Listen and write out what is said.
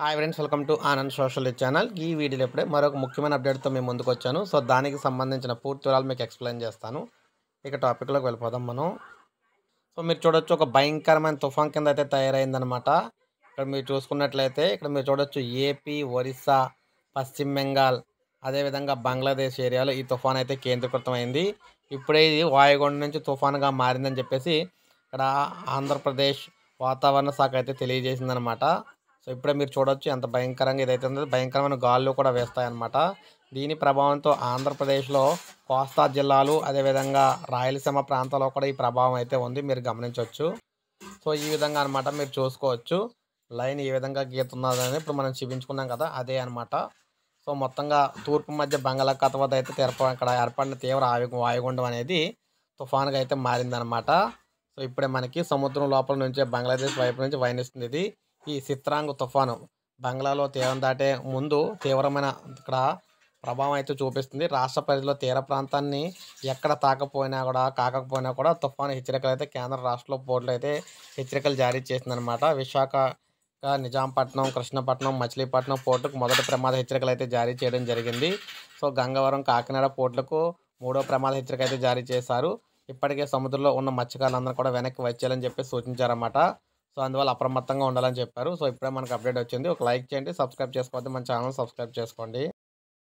hi friends welcome to Anand social channel ఈ వీడియోలో ఇప్పుడే మరొక ముఖ్యమైన అప్డేట్తో మేము ముందుకు వచ్చాను సో దానికి సంబంధించిన పూర్తి వివరాలు మీకు ఎక్స్ప్లెయిన్ చేస్తాను ఇక టాపిక్లోకి వెళ్ళిపోదాం మనం సో మీరు చూడొచ్చు ఒక భయంకరమైన తుఫాన్ కింద అయితే తయారైందనమాట ఇక్కడ మీరు చూసుకున్నట్లయితే ఇక్కడ మీరు చూడొచ్చు ఏపీ ఒరిస్సా పశ్చిమ బెంగాల్ అదేవిధంగా బంగ్లాదేశ్ ఏరియాలో ఈ తుఫాన్ అయితే కేంద్రీకృతమైంది ఇప్పుడే ఇది వాయుగుండ నుంచి తుఫాన్గా మారిందని చెప్పేసి ఇక్కడ ఆంధ్రప్రదేశ్ వాతావరణ శాఖ అయితే తెలియజేసిందనమాట సో ఇప్పుడే మీరు చూడొచ్చు ఎంత భయంకరంగా ఏదైతే ఉందో భయంకరమైన గాలు కూడా వేస్తాయన్నమాట దీని ప్రభావంతో ఆంధ్రప్రదేశ్లో కోస్తా జిల్లాలు అదేవిధంగా రాయలసీమ ప్రాంతాల్లో కూడా ఈ ప్రభావం అయితే ఉంది మీరు గమనించవచ్చు సో ఈ విధంగా అనమాట మీరు చూసుకోవచ్చు లైన్ ఏ విధంగా గీతున్నదని ఇప్పుడు మనం చూపించుకున్నాం కదా అదే అనమాట సో మొత్తంగా తూర్పు మధ్య బంగాళాఖాతం వద్ద అయితే తెరప ఇక్కడ ఏర్పడిన తీవ్ర ఆవి వాయుగుండం అనేది తుఫాన్గా అయితే మారిందనమాట సో ఇప్పుడే మనకి సముద్రం లోపల నుంచే బంగ్లాదేశ్ వైపు నుంచి వయనిస్తుంది ఇది ఈ సిత్రాంగ్ తుఫాను బంగ్లాలో తీరం దాటే ముందు తీవ్రమైన ఇక్కడ ప్రభావం అయితే చూపిస్తుంది రాష్ట్ర పరిధిలో తీర ప్రాంతాన్ని ఎక్కడ తాకపోయినా కూడా కాకపోయినా కూడా తుఫాను హెచ్చరికలు అయితే కేంద్ర రాష్ట్ర బోర్డులు అయితే హెచ్చరికలు జారీ చేసిందనమాట విశాఖ నిజాంపట్నం కృష్ణపట్నం మచిలీపట్నం పోర్టుకు మొదటి ప్రమాద హెచ్చరికలు అయితే జారీ చేయడం జరిగింది సో గంగవరం కాకినాడ పోర్టులకు మూడో ప్రమాద హెచ్చరిక అయితే జారీ చేశారు ఇప్పటికే సముద్రంలో ఉన్న మత్స్యకారులందరూ కూడా వెనక్కి వచ్చేయాలని చెప్పి సూచించారన్నమాట సో అందువల్ల అప్రమత్తంగా ఉండాలని చెప్పారు సో ఇప్పుడే మనకు అప్డేట్ వచ్చింది ఒక లైక్ చేయండి సబ్స్క్రైబ్ చేసుకోవద్దు మన ఛానల్ సబ్స్క్రైబ్ చేసుకోండి